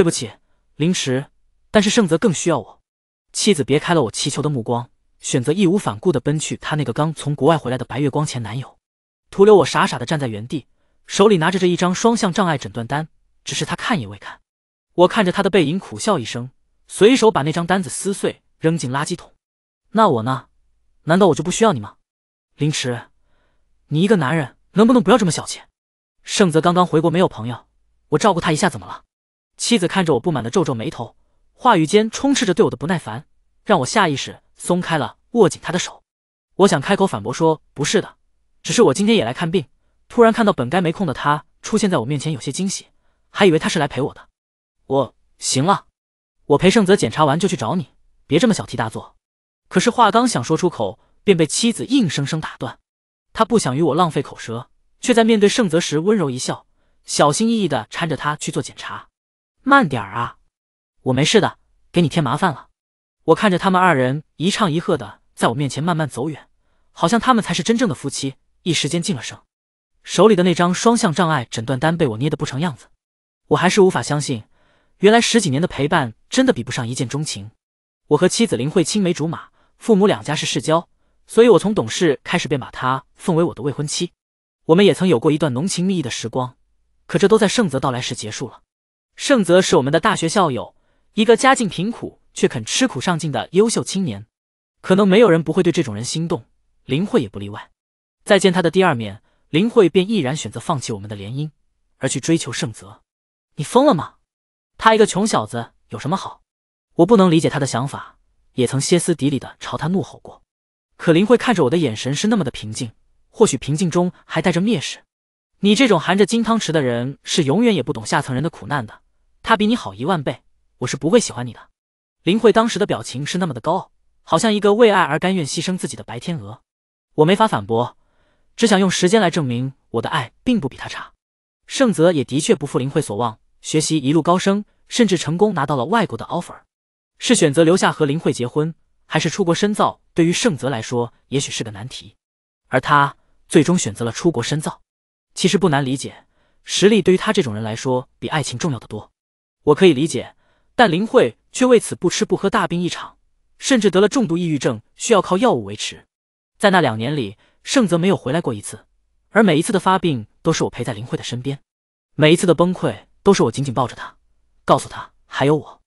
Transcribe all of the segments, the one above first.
对不起，林池，但是盛泽更需要我。妻子别开了我祈求的目光，选择义无反顾的奔去他那个刚从国外回来的白月光前男友，徒留我傻傻的站在原地，手里拿着这一张双向障碍诊断单，只是他看也未看。我看着他的背影苦笑一声，随手把那张单子撕碎扔进垃圾桶。那我呢？难道我就不需要你吗？林池，你一个男人能不能不要这么小气？盛泽刚刚回国没有朋友，我照顾他一下怎么了？妻子看着我，不满的皱皱眉头，话语间充斥着对我的不耐烦，让我下意识松开了握紧她的手。我想开口反驳说不是的，只是我今天也来看病，突然看到本该没空的他出现在我面前，有些惊喜，还以为他是来陪我的。我行了，我陪盛泽检查完就去找你，别这么小题大做。可是话刚想说出口，便被妻子硬生生打断。他不想与我浪费口舌，却在面对盛泽时温柔一笑，小心翼翼地搀着他去做检查。慢点儿啊！我没事的，给你添麻烦了。我看着他们二人一唱一和的在我面前慢慢走远，好像他们才是真正的夫妻。一时间静了声，手里的那张双向障碍诊断单被我捏得不成样子。我还是无法相信，原来十几年的陪伴真的比不上一见钟情。我和妻子林慧青梅竹马，父母两家是世交，所以我从懂事开始便把她奉为我的未婚妻。我们也曾有过一段浓情蜜意的时光，可这都在盛泽到来时结束了。盛泽是我们的大学校友，一个家境贫苦却肯吃苦上进的优秀青年，可能没有人不会对这种人心动，林慧也不例外。再见他的第二面，林慧便毅然选择放弃我们的联姻，而去追求盛泽。你疯了吗？他一个穷小子有什么好？我不能理解他的想法，也曾歇斯底里的朝他怒吼过。可林慧看着我的眼神是那么的平静，或许平静中还带着蔑视。你这种含着金汤匙的人，是永远也不懂下层人的苦难的。他比你好一万倍，我是不会喜欢你的。林慧当时的表情是那么的高傲，好像一个为爱而甘愿牺牲自己的白天鹅。我没法反驳，只想用时间来证明我的爱并不比他差。盛泽也的确不负林慧所望，学习一路高升，甚至成功拿到了外国的 offer。是选择留下和林慧结婚，还是出国深造？对于盛泽来说，也许是个难题。而他最终选择了出国深造。其实不难理解，实力对于他这种人来说，比爱情重要的多。我可以理解，但林慧却为此不吃不喝，大病一场，甚至得了重度抑郁症，需要靠药物维持。在那两年里，盛泽没有回来过一次，而每一次的发病都是我陪在林慧的身边，每一次的崩溃都是我紧紧抱着她，告诉她还有我。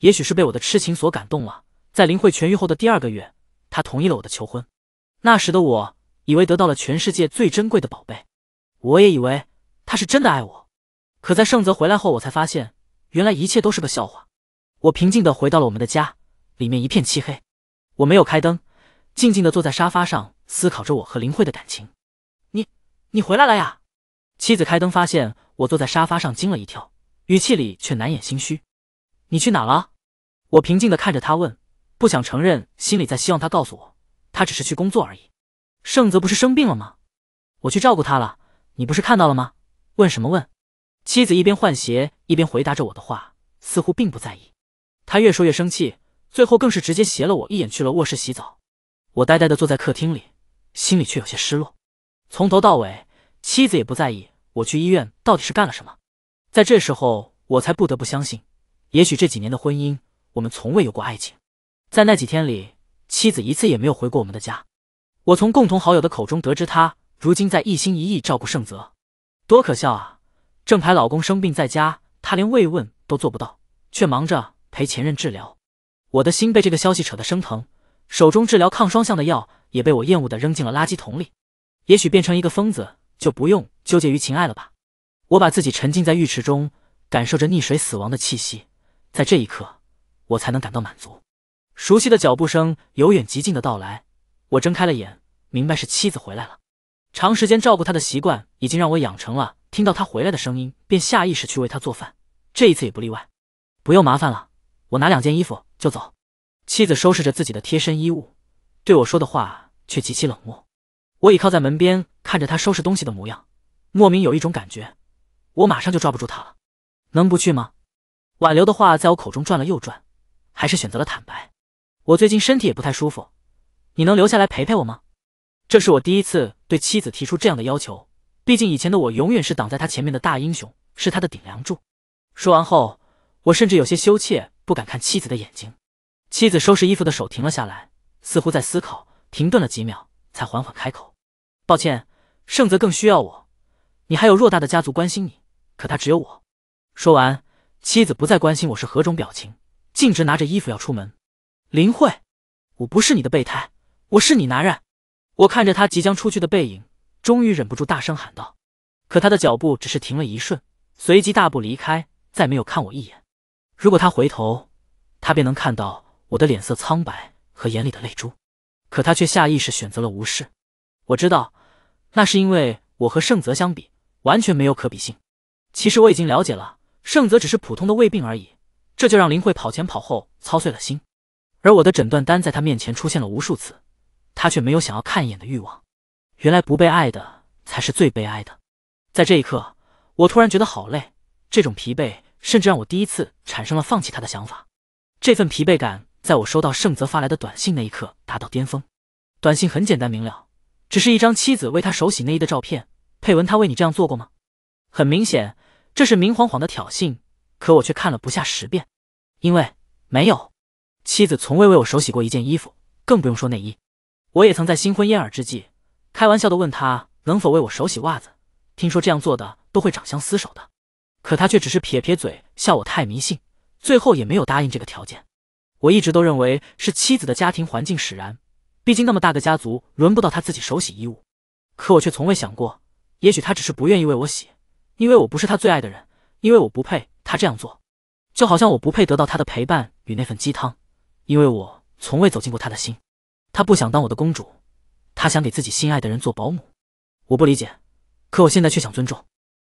也许是被我的痴情所感动了，在林慧痊愈后的第二个月，她同意了我的求婚。那时的我以为得到了全世界最珍贵的宝贝，我也以为她是真的爱我。可在盛泽回来后，我才发现。原来一切都是个笑话。我平静的回到了我们的家，里面一片漆黑，我没有开灯，静静的坐在沙发上，思考着我和林慧的感情。你，你回来了呀？妻子开灯发现我坐在沙发上，惊了一跳，语气里却难掩心虚。你去哪了？我平静的看着他问，不想承认，心里在希望他告诉我，他只是去工作而已。盛泽不是生病了吗？我去照顾他了，你不是看到了吗？问什么问？妻子一边换鞋一边回答着我的话，似乎并不在意。他越说越生气，最后更是直接斜了我一眼，去了卧室洗澡。我呆呆的坐在客厅里，心里却有些失落。从头到尾，妻子也不在意我去医院到底是干了什么。在这时候，我才不得不相信，也许这几年的婚姻，我们从未有过爱情。在那几天里，妻子一次也没有回过我们的家。我从共同好友的口中得知，他如今在一心一意照顾盛泽，多可笑啊！正牌老公生病在家，他连慰问都做不到，却忙着陪前任治疗。我的心被这个消息扯得生疼，手中治疗抗双向的药也被我厌恶的扔进了垃圾桶里。也许变成一个疯子，就不用纠结于情爱了吧？我把自己沉浸在浴池中，感受着溺水死亡的气息，在这一刻，我才能感到满足。熟悉的脚步声由远及近的到来，我睁开了眼，明白是妻子回来了。长时间照顾他的习惯已经让我养成了，听到他回来的声音便下意识去为他做饭，这一次也不例外。不用麻烦了，我拿两件衣服就走。妻子收拾着自己的贴身衣物，对我说的话却极其冷漠。我倚靠在门边，看着他收拾东西的模样，莫名有一种感觉，我马上就抓不住他了。能不去吗？挽留的话在我口中转了又转，还是选择了坦白。我最近身体也不太舒服，你能留下来陪陪我吗？这是我第一次对妻子提出这样的要求，毕竟以前的我永远是挡在他前面的大英雄，是他的顶梁柱。说完后，我甚至有些羞怯，不敢看妻子的眼睛。妻子收拾衣服的手停了下来，似乎在思考，停顿了几秒，才缓缓开口：“抱歉，盛泽更需要我，你还有偌大的家族关心你，可他只有我。”说完，妻子不再关心我是何种表情，径直拿着衣服要出门。林慧，我不是你的备胎，我是你男人。我看着他即将出去的背影，终于忍不住大声喊道：“可他的脚步只是停了一瞬，随即大步离开，再没有看我一眼。如果他回头，他便能看到我的脸色苍白和眼里的泪珠。可他却下意识选择了无视。我知道，那是因为我和盛泽相比完全没有可比性。其实我已经了解了，盛泽只是普通的胃病而已，这就让林慧跑前跑后操碎了心。而我的诊断单在他面前出现了无数次。”他却没有想要看一眼的欲望。原来不被爱的才是最悲哀的。在这一刻，我突然觉得好累，这种疲惫甚至让我第一次产生了放弃他的想法。这份疲惫感在我收到盛泽发来的短信那一刻达到巅峰。短信很简单明了，只是一张妻子为他手洗内衣的照片。配文，他为你这样做过吗？很明显，这是明晃晃的挑衅。可我却看了不下十遍，因为没有妻子从未为我手洗过一件衣服，更不用说内衣。我也曾在新婚燕尔之际，开玩笑地问他能否为我手洗袜子。听说这样做的都会长相厮守的，可他却只是撇撇嘴，笑我太迷信。最后也没有答应这个条件。我一直都认为是妻子的家庭环境使然，毕竟那么大个家族，轮不到他自己手洗衣物。可我却从未想过，也许他只是不愿意为我洗，因为我不是他最爱的人，因为我不配他这样做。就好像我不配得到他的陪伴与那份鸡汤，因为我从未走进过他的心。她不想当我的公主，她想给自己心爱的人做保姆。我不理解，可我现在却想尊重，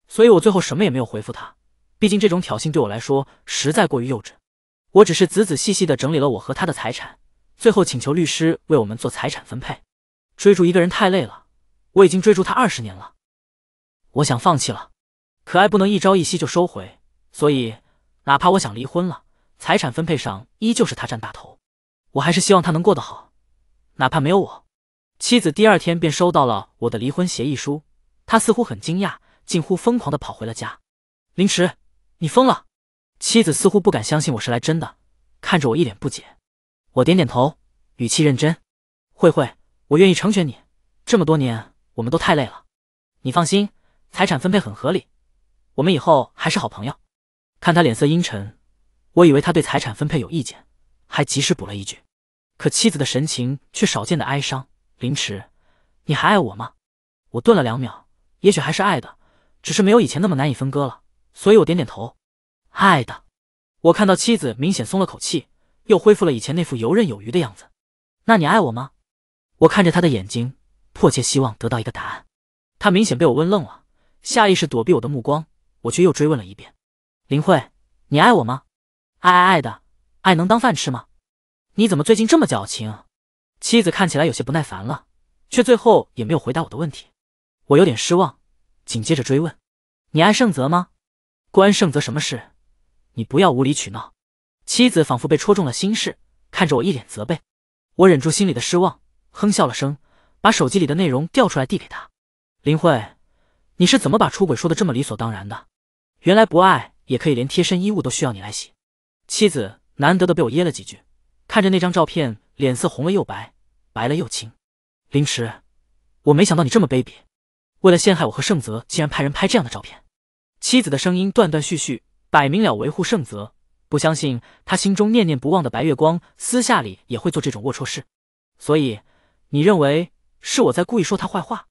所以我最后什么也没有回复她。毕竟这种挑衅对我来说实在过于幼稚。我只是仔仔细细地整理了我和她的财产，最后请求律师为我们做财产分配。追逐一个人太累了，我已经追逐他二十年了，我想放弃了。可爱不能一朝一夕就收回，所以哪怕我想离婚了，财产分配上依旧是他占大头。我还是希望他能过得好。哪怕没有我，妻子第二天便收到了我的离婚协议书，她似乎很惊讶，近乎疯狂的跑回了家。林池，你疯了！妻子似乎不敢相信我是来真的，看着我一脸不解。我点点头，语气认真：“慧慧，我愿意成全你。这么多年，我们都太累了，你放心，财产分配很合理，我们以后还是好朋友。”看他脸色阴沉，我以为他对财产分配有意见，还及时补了一句。可妻子的神情却少见的哀伤。林池，你还爱我吗？我顿了两秒，也许还是爱的，只是没有以前那么难以分割了。所以我点点头，爱的。我看到妻子明显松了口气，又恢复了以前那副游刃有余的样子。那你爱我吗？我看着他的眼睛，迫切希望得到一个答案。他明显被我问愣了，下意识躲避我的目光，我却又追问了一遍：林慧，你爱我吗？爱爱爱的，爱能当饭吃吗？你怎么最近这么矫情？妻子看起来有些不耐烦了，却最后也没有回答我的问题。我有点失望，紧接着追问：“你爱盛泽吗？”关盛泽什么事？你不要无理取闹！妻子仿佛被戳中了心事，看着我一脸责备。我忍住心里的失望，哼笑了声，把手机里的内容调出来递给他：“林慧，你是怎么把出轨说的这么理所当然的？原来不爱也可以连贴身衣物都需要你来洗。”妻子难得的被我噎了几句。看着那张照片，脸色红了又白，白了又青。林池，我没想到你这么卑鄙，为了陷害我和盛泽，竟然派人拍这样的照片。妻子的声音断断续续，摆明了维护盛泽，不相信他心中念念不忘的白月光，私下里也会做这种龌龊事。所以，你认为是我在故意说他坏话？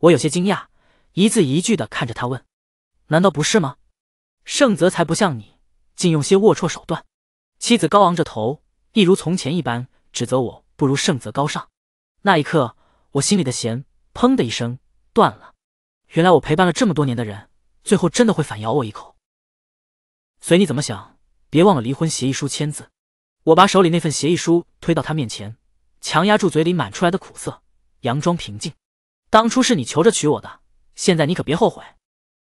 我有些惊讶，一字一句的看着他问：“难道不是吗？”盛泽才不像你，竟用些龌龊手段。妻子高昂着头。一如从前一般，指责我不如圣泽高尚。那一刻，我心里的弦砰的一声断了。原来我陪伴了这么多年的人，最后真的会反咬我一口。随你怎么想，别忘了离婚协议书签字。我把手里那份协议书推到他面前，强压住嘴里满出来的苦涩，佯装平静。当初是你求着娶我的，现在你可别后悔。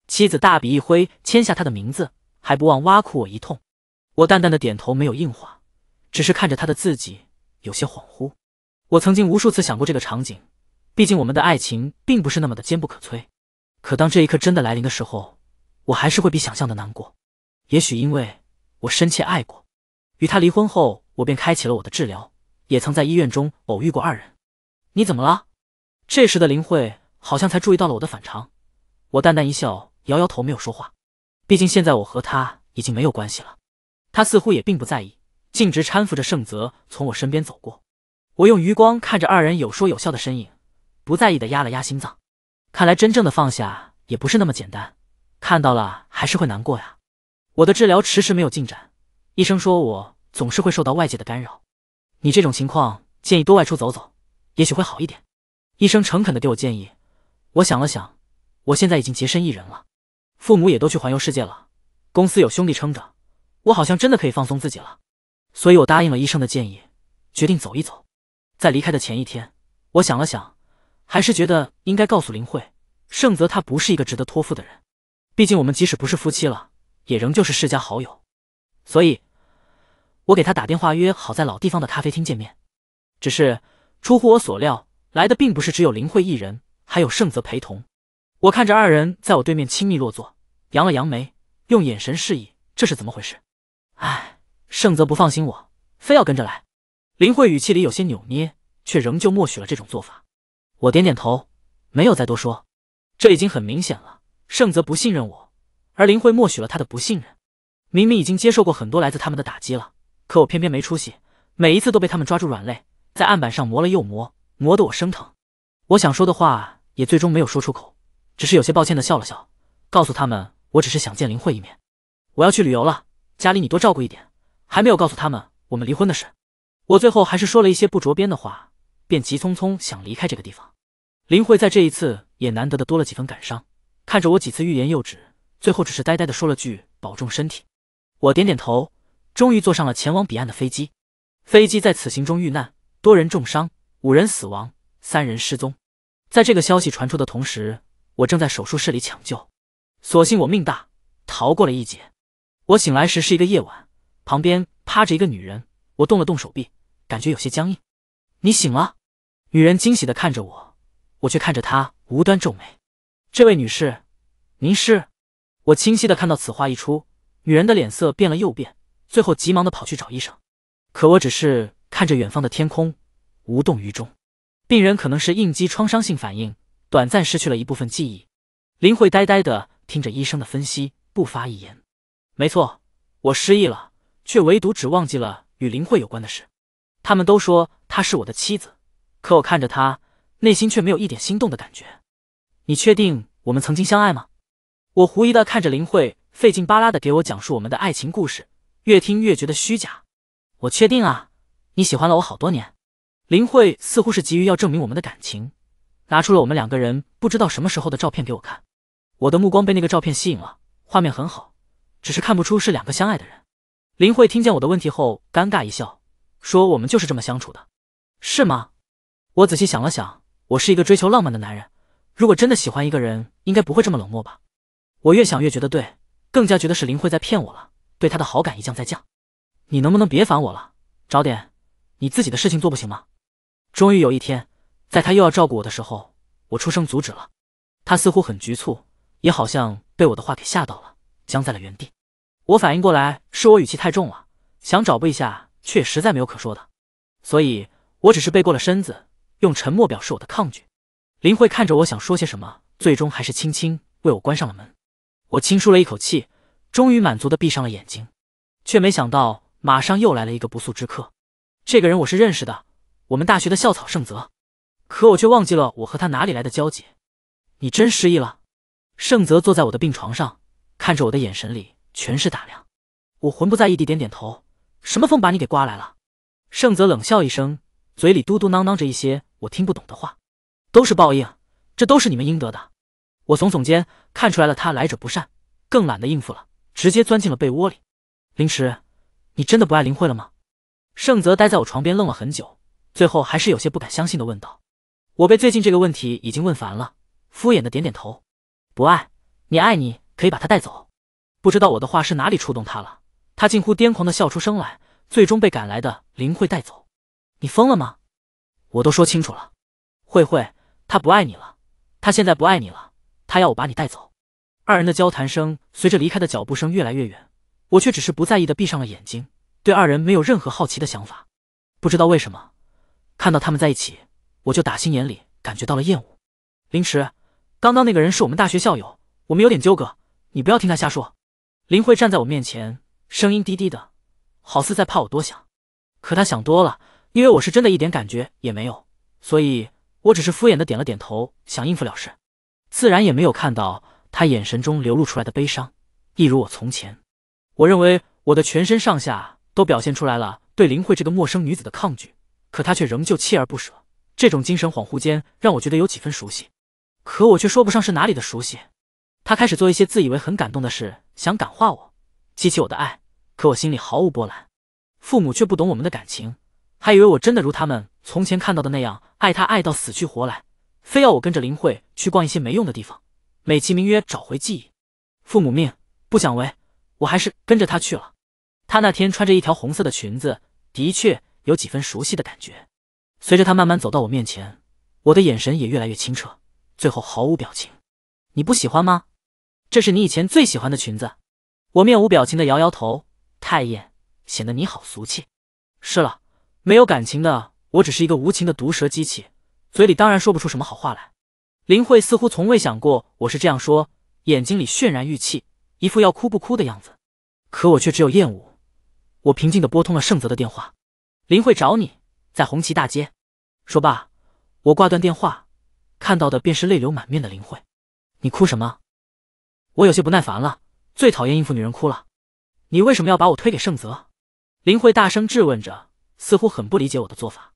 妻子大笔一挥签下他的名字，还不忘挖苦我一通。我淡淡的点头，没有硬话。只是看着他的字迹，有些恍惚。我曾经无数次想过这个场景，毕竟我们的爱情并不是那么的坚不可摧。可当这一刻真的来临的时候，我还是会比想象的难过。也许因为我深切爱过。与他离婚后，我便开启了我的治疗，也曾在医院中偶遇过二人。你怎么了？这时的林慧好像才注意到了我的反常。我淡淡一笑，摇摇头，没有说话。毕竟现在我和他已经没有关系了。他似乎也并不在意。径直搀扶着盛泽从我身边走过，我用余光看着二人有说有笑的身影，不在意的压了压心脏。看来真正的放下也不是那么简单，看到了还是会难过呀。我的治疗迟迟没有进展，医生说我总是会受到外界的干扰，你这种情况建议多外出走走，也许会好一点。医生诚恳的给我建议，我想了想，我现在已经洁身一人了，父母也都去环游世界了，公司有兄弟撑着，我好像真的可以放松自己了。所以，我答应了医生的建议，决定走一走。在离开的前一天，我想了想，还是觉得应该告诉林慧，盛泽他不是一个值得托付的人。毕竟，我们即使不是夫妻了，也仍旧是世家好友。所以，我给他打电话约好在老地方的咖啡厅见面。只是出乎我所料，来的并不是只有林慧一人，还有盛泽陪同。我看着二人在我对面亲密落座，扬了扬眉，用眼神示意这是怎么回事。唉。盛泽不放心我，非要跟着来。林慧语气里有些扭捏，却仍旧默许了这种做法。我点点头，没有再多说。这已经很明显了，盛泽不信任我，而林慧默许了他的不信任。明明已经接受过很多来自他们的打击了，可我偏偏没出息，每一次都被他们抓住软肋，在案板上磨了又磨，磨得我生疼。我想说的话也最终没有说出口，只是有些抱歉的笑了笑，告诉他们我只是想见林慧一面。我要去旅游了，家里你多照顾一点。还没有告诉他们我们离婚的事，我最后还是说了一些不着边的话，便急匆匆想离开这个地方。林慧在这一次也难得的多了几分感伤，看着我几次欲言又止，最后只是呆呆的说了句“保重身体”。我点点头，终于坐上了前往彼岸的飞机。飞机在此行中遇难，多人重伤，五人死亡，三人失踪。在这个消息传出的同时，我正在手术室里抢救，所幸我命大，逃过了一劫。我醒来时是一个夜晚。旁边趴着一个女人，我动了动手臂，感觉有些僵硬。你醒了？女人惊喜的看着我，我却看着她无端皱眉。这位女士，您是？我清晰的看到，此话一出，女人的脸色变了又变，最后急忙的跑去找医生。可我只是看着远方的天空，无动于衷。病人可能是应激创伤性反应，短暂失去了一部分记忆。林慧呆呆的听着医生的分析，不发一言。没错，我失忆了。却唯独只忘记了与林慧有关的事。他们都说她是我的妻子，可我看着她，内心却没有一点心动的感觉。你确定我们曾经相爱吗？我狐疑的看着林慧，费劲巴拉的给我讲述我们的爱情故事，越听越觉得虚假。我确定啊，你喜欢了我好多年。林慧似乎是急于要证明我们的感情，拿出了我们两个人不知道什么时候的照片给我看。我的目光被那个照片吸引了，画面很好，只是看不出是两个相爱的人。林慧听见我的问题后，尴尬一笑，说：“我们就是这么相处的，是吗？”我仔细想了想，我是一个追求浪漫的男人，如果真的喜欢一个人，应该不会这么冷漠吧？我越想越觉得对，更加觉得是林慧在骗我了，对他的好感一降再降。你能不能别烦我了，找点你自己的事情做不行吗？终于有一天，在他又要照顾我的时候，我出声阻止了。他似乎很局促，也好像被我的话给吓到了，僵在了原地。我反应过来是我语气太重了，想找补一下，却实在没有可说的，所以我只是背过了身子，用沉默表示我的抗拒。林慧看着我，想说些什么，最终还是轻轻为我关上了门。我轻舒了一口气，终于满足的闭上了眼睛，却没想到马上又来了一个不速之客。这个人我是认识的，我们大学的校草盛泽，可我却忘记了我和他哪里来的交集。你真失忆了？盛泽坐在我的病床上，看着我的眼神里。全是打量，我魂不在意地点点头。什么风把你给刮来了？盛泽冷笑一声，嘴里嘟嘟囔囔着一些我听不懂的话。都是报应，这都是你们应得的。我耸耸肩，看出来了，他来者不善，更懒得应付了，直接钻进了被窝里。凌迟，你真的不爱林慧了吗？盛泽待在我床边愣了很久，最后还是有些不敢相信的问道。我被最近这个问题已经问烦了，敷衍的点点头。不爱你爱你可以把她带走。不知道我的话是哪里触动他了，他近乎癫狂的笑出声来，最终被赶来的林慧带走。你疯了吗？我都说清楚了，慧慧，他不爱你了，他现在不爱你了，他要我把你带走。二人的交谈声随着离开的脚步声越来越远，我却只是不在意的闭上了眼睛，对二人没有任何好奇的想法。不知道为什么，看到他们在一起，我就打心眼里感觉到了厌恶。林池，刚刚那个人是我们大学校友，我们有点纠葛，你不要听他瞎说。林慧站在我面前，声音低低的，好似在怕我多想。可他想多了，因为我是真的一点感觉也没有，所以我只是敷衍的点了点头，想应付了事，自然也没有看到他眼神中流露出来的悲伤。一如我从前，我认为我的全身上下都表现出来了对林慧这个陌生女子的抗拒，可她却仍旧锲而不舍。这种精神恍惚间，让我觉得有几分熟悉，可我却说不上是哪里的熟悉。他开始做一些自以为很感动的事，想感化我，激起我的爱，可我心里毫无波澜。父母却不懂我们的感情，还以为我真的如他们从前看到的那样爱他，爱到死去活来，非要我跟着林慧去逛一些没用的地方，美其名曰找回记忆。父母命不想违，我还是跟着他去了。他那天穿着一条红色的裙子，的确有几分熟悉的感觉。随着他慢慢走到我面前，我的眼神也越来越清澈，最后毫无表情。你不喜欢吗？这是你以前最喜欢的裙子，我面无表情的摇摇头，太艳，显得你好俗气。是了，没有感情的我只是一个无情的毒蛇机器，嘴里当然说不出什么好话来。林慧似乎从未想过我是这样说，眼睛里泫然欲泣，一副要哭不哭的样子。可我却只有厌恶。我平静的拨通了盛泽的电话，林慧找你在红旗大街。说罢，我挂断电话，看到的便是泪流满面的林慧。你哭什么？我有些不耐烦了，最讨厌应付女人哭了。你为什么要把我推给盛泽？林慧大声质问着，似乎很不理解我的做法。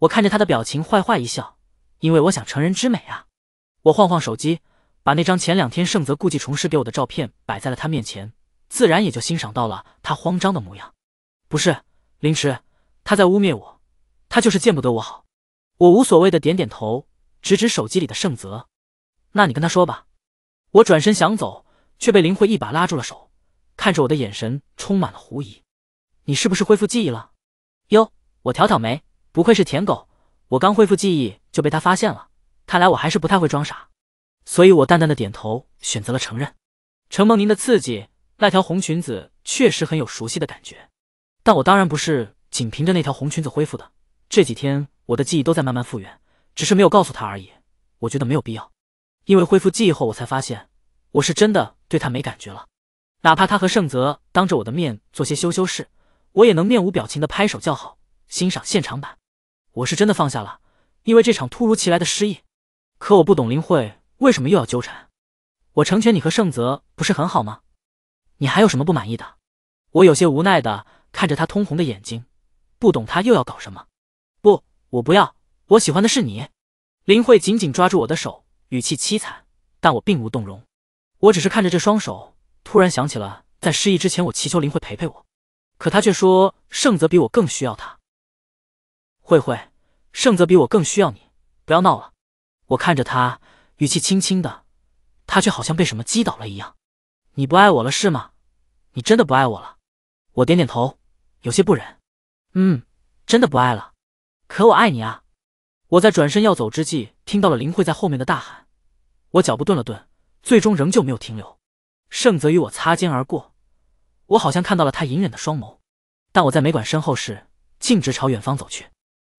我看着她的表情，坏坏一笑，因为我想成人之美啊。我晃晃手机，把那张前两天盛泽故技重施给我的照片摆在了他面前，自然也就欣赏到了他慌张的模样。不是，林池，他在污蔑我，他就是见不得我好。我无所谓的点点头，指指手机里的盛泽，那你跟他说吧。我转身想走，却被林慧一把拉住了手，看着我的眼神充满了狐疑。你是不是恢复记忆了？哟，我挑挑眉，不愧是舔狗，我刚恢复记忆就被他发现了，看来我还是不太会装傻。所以我淡淡的点头，选择了承认。承蒙您的刺激，那条红裙子确实很有熟悉的感觉，但我当然不是仅凭着那条红裙子恢复的。这几天我的记忆都在慢慢复原，只是没有告诉他而已。我觉得没有必要。因为恢复记忆后，我才发现我是真的对他没感觉了。哪怕他和盛泽当着我的面做些羞羞事，我也能面无表情的拍手叫好，欣赏现场版。我是真的放下了，因为这场突如其来的失忆。可我不懂林慧为什么又要纠缠。我成全你和盛泽不是很好吗？你还有什么不满意的？我有些无奈的看着他通红的眼睛，不懂他又要搞什么。不，我不要，我喜欢的是你。林慧紧紧抓住我的手。语气凄惨，但我并无动容，我只是看着这双手，突然想起了在失忆之前，我祈求林慧陪陪我，可他却说盛泽比我更需要他。慧慧，盛泽比我更需要你，不要闹了。我看着他，语气轻轻的，他却好像被什么击倒了一样。你不爱我了是吗？你真的不爱我了？我点点头，有些不忍。嗯，真的不爱了。可我爱你啊。我在转身要走之际，听到了林慧在后面的大喊，我脚步顿了顿，最终仍旧没有停留。盛泽与我擦肩而过，我好像看到了他隐忍的双眸，但我在没管身后事，径直朝远方走去。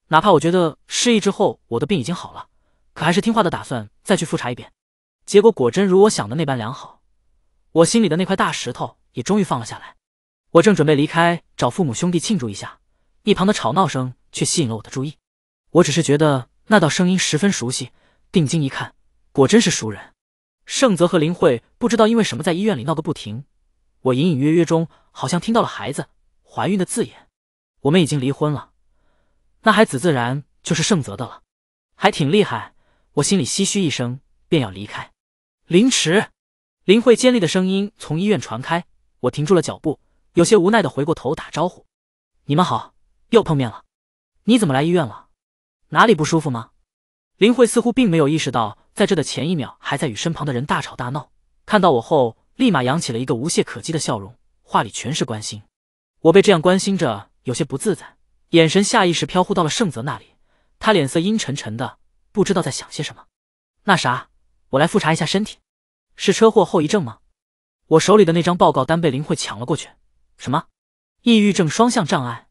哪怕我觉得失忆之后我的病已经好了，可还是听话的打算再去复查一遍。结果果真如我想的那般良好，我心里的那块大石头也终于放了下来。我正准备离开找父母兄弟庆祝一下，一旁的吵闹声却吸引了我的注意。我只是觉得那道声音十分熟悉，定睛一看，果真是熟人。盛泽和林慧不知道因为什么在医院里闹个不停，我隐隐约约中好像听到了“孩子怀孕”的字眼。我们已经离婚了，那孩子自然就是盛泽的了，还挺厉害。我心里唏嘘一声，便要离开。凌迟，林慧尖利的声音从医院传开，我停住了脚步，有些无奈的回过头打招呼：“你们好，又碰面了。你怎么来医院了？”哪里不舒服吗？林慧似乎并没有意识到，在这的前一秒还在与身旁的人大吵大闹。看到我后，立马扬起了一个无懈可击的笑容，话里全是关心。我被这样关心着，有些不自在，眼神下意识飘忽到了盛泽那里。他脸色阴沉沉的，不知道在想些什么。那啥，我来复查一下身体，是车祸后遗症吗？我手里的那张报告单被林慧抢了过去。什么？抑郁症、双向障碍？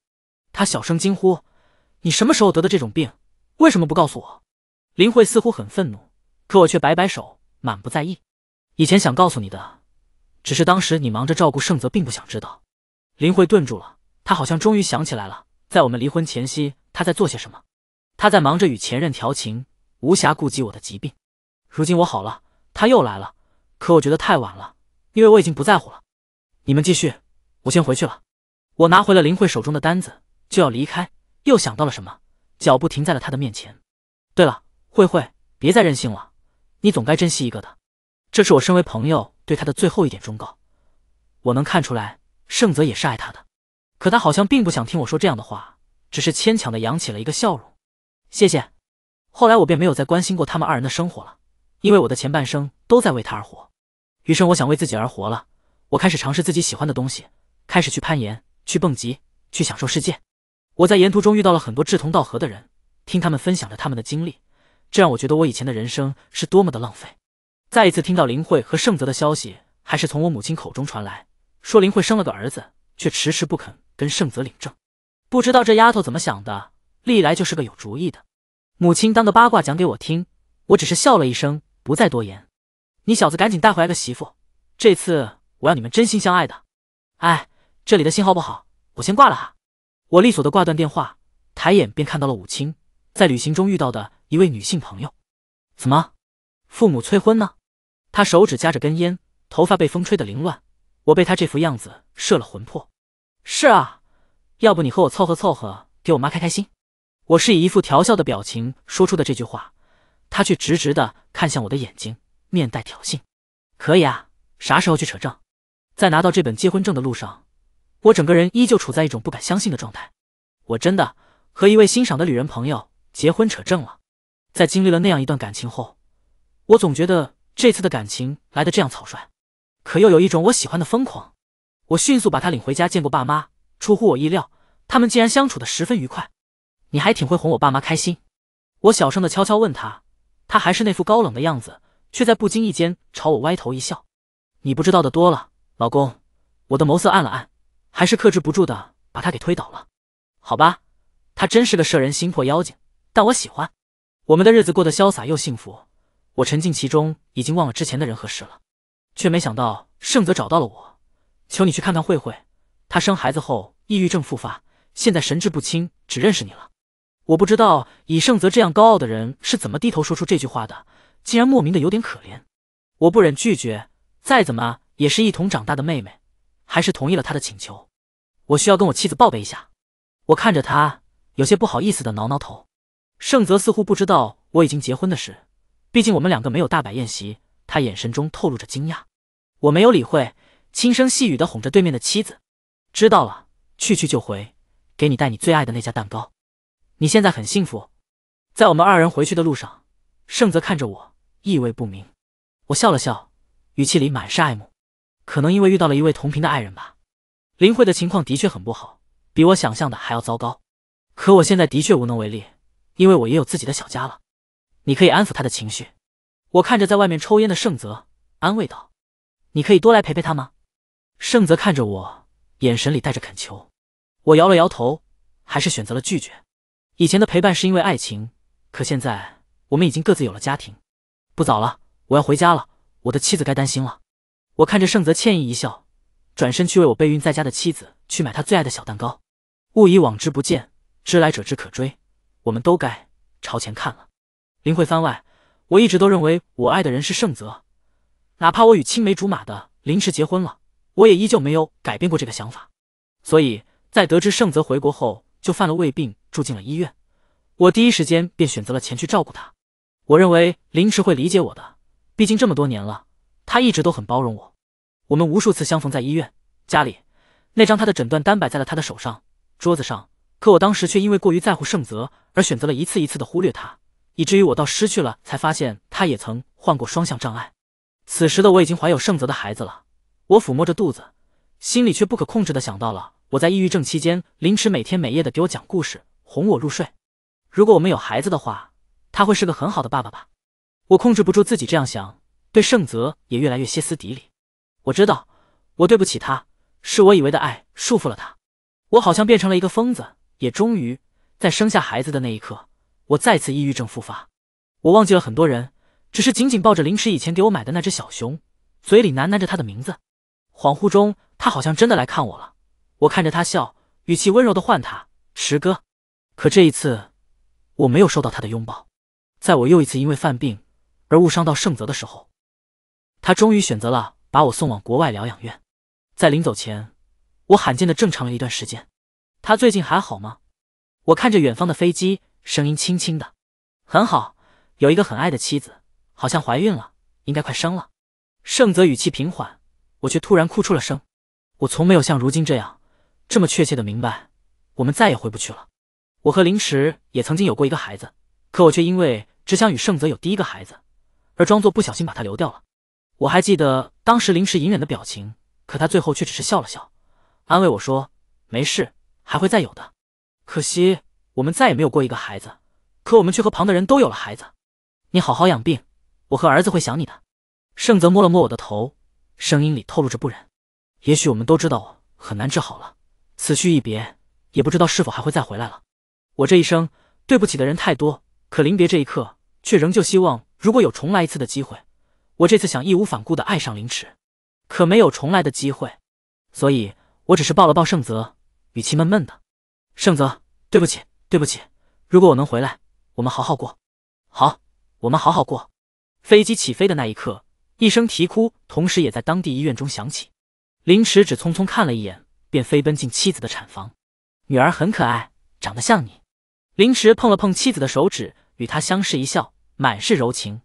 他小声惊呼：“你什么时候得的这种病？”为什么不告诉我？林慧似乎很愤怒，可我却摆摆手，满不在意。以前想告诉你的，只是当时你忙着照顾盛泽，并不想知道。林慧顿住了，她好像终于想起来了，在我们离婚前夕，她在做些什么？她在忙着与前任调情，无暇顾及我的疾病。如今我好了，他又来了，可我觉得太晚了，因为我已经不在乎了。你们继续，我先回去了。我拿回了林慧手中的单子，就要离开，又想到了什么？脚步停在了他的面前。对了，慧慧，别再任性了，你总该珍惜一个的。这是我身为朋友对他的最后一点忠告。我能看出来，盛泽也是爱他的，可他好像并不想听我说这样的话，只是牵强的扬起了一个笑容。谢谢。后来我便没有再关心过他们二人的生活了，因为我的前半生都在为他而活，余生我想为自己而活了。我开始尝试自己喜欢的东西，开始去攀岩，去蹦极，去享受世界。我在沿途中遇到了很多志同道合的人，听他们分享着他们的经历，这让我觉得我以前的人生是多么的浪费。再一次听到林慧和盛泽的消息，还是从我母亲口中传来，说林慧生了个儿子，却迟迟不肯跟盛泽领证，不知道这丫头怎么想的，历来就是个有主意的。母亲当个八卦讲给我听，我只是笑了一声，不再多言。你小子赶紧带回来个媳妇，这次我要你们真心相爱的。哎，这里的信号不好，我先挂了哈。我利索地挂断电话，抬眼便看到了武清，在旅行中遇到的一位女性朋友。怎么，父母催婚呢？他手指夹着根烟，头发被风吹得凌乱。我被他这副样子摄了魂魄。是啊，要不你和我凑合凑合，给我妈开开心。我是以一副调笑的表情说出的这句话，他却直直地看向我的眼睛，面带挑衅。可以啊，啥时候去扯证？在拿到这本结婚证的路上。我整个人依旧处在一种不敢相信的状态。我真的和一位欣赏的旅人朋友结婚扯证了。在经历了那样一段感情后，我总觉得这次的感情来的这样草率，可又有一种我喜欢的疯狂。我迅速把他领回家，见过爸妈。出乎我意料，他们竟然相处的十分愉快。你还挺会哄我爸妈开心。我小声的悄悄问他，他还是那副高冷的样子，却在不经意间朝我歪头一笑。你不知道的多了，老公。我的眸色暗了暗。还是克制不住的，把他给推倒了。好吧，他真是个摄人心魄妖精，但我喜欢。我们的日子过得潇洒又幸福，我沉浸其中，已经忘了之前的人和事了。却没想到盛泽找到了我，求你去看看慧慧，她生孩子后抑郁症复发，现在神志不清，只认识你了。我不知道以盛泽这样高傲的人是怎么低头说出这句话的，竟然莫名的有点可怜。我不忍拒绝，再怎么也是一同长大的妹妹。还是同意了他的请求，我需要跟我妻子报备一下。我看着他，有些不好意思的挠挠头。盛泽似乎不知道我已经结婚的事，毕竟我们两个没有大摆宴席。他眼神中透露着惊讶，我没有理会，轻声细语的哄着对面的妻子。知道了，去去就回，给你带你最爱的那家蛋糕。你现在很幸福。在我们二人回去的路上，盛泽看着我，意味不明。我笑了笑，语气里满是爱慕。可能因为遇到了一位同频的爱人吧。林慧的情况的确很不好，比我想象的还要糟糕。可我现在的确无能为力，因为我也有自己的小家了。你可以安抚她的情绪。我看着在外面抽烟的盛泽，安慰道：“你可以多来陪陪她吗？”盛泽看着我，眼神里带着恳求。我摇了摇头，还是选择了拒绝。以前的陪伴是因为爱情，可现在我们已经各自有了家庭。不早了，我要回家了，我的妻子该担心了。我看着盛泽，歉意一笑，转身去为我备孕在家的妻子去买她最爱的小蛋糕。物以往之不见，知来者之可追。我们都该朝前看了。林慧番外，我一直都认为我爱的人是盛泽，哪怕我与青梅竹马的林池结婚了，我也依旧没有改变过这个想法。所以在得知盛泽回国后就犯了胃病，住进了医院，我第一时间便选择了前去照顾他。我认为林池会理解我的，毕竟这么多年了。他一直都很包容我，我们无数次相逢在医院、家里，那张他的诊断单摆在了他的手上、桌子上，可我当时却因为过于在乎盛泽而选择了一次一次的忽略他，以至于我到失去了才发现他也曾患过双向障碍。此时的我已经怀有盛泽的孩子了，我抚摸着肚子，心里却不可控制的想到了我在抑郁症期间，凌迟每天每夜的给我讲故事，哄我入睡。如果我们有孩子的话，他会是个很好的爸爸吧？我控制不住自己这样想。对盛泽也越来越歇斯底里。我知道我对不起他，是我以为的爱束缚了他。我好像变成了一个疯子。也终于在生下孩子的那一刻，我再次抑郁症复发。我忘记了很多人，只是紧紧抱着凌迟以前给我买的那只小熊，嘴里喃喃着他的名字。恍惚中，他好像真的来看我了。我看着他笑，语气温柔的唤他迟哥。可这一次，我没有收到他的拥抱。在我又一次因为犯病而误伤到盛泽的时候。他终于选择了把我送往国外疗养院，在临走前，我罕见的正常了一段时间。他最近还好吗？我看着远方的飞机，声音轻轻的。很好，有一个很爱的妻子，好像怀孕了，应该快生了。盛泽语气平缓，我却突然哭出了声。我从没有像如今这样，这么确切的明白，我们再也回不去了。我和林池也曾经有过一个孩子，可我却因为只想与盛泽有第一个孩子，而装作不小心把他流掉了。我还记得当时林时隐忍的表情，可他最后却只是笑了笑，安慰我说：“没事，还会再有的。”可惜我们再也没有过一个孩子，可我们却和旁的人都有了孩子。你好好养病，我和儿子会想你的。盛泽摸了摸我的头，声音里透露着不忍。也许我们都知道很难治好了，此去一别，也不知道是否还会再回来了。我这一生对不起的人太多，可临别这一刻，却仍旧希望如果有重来一次的机会。我这次想义无反顾的爱上凌迟，可没有重来的机会，所以我只是抱了抱盛泽，语气闷闷的。盛泽，对不起，对不起。如果我能回来，我们好好过。好，我们好好过。飞机起飞的那一刻，一声啼哭同时也在当地医院中响起。凌迟只匆匆看了一眼，便飞奔进妻子的产房。女儿很可爱，长得像你。凌迟碰了碰妻子的手指，与她相视一笑，满是柔情。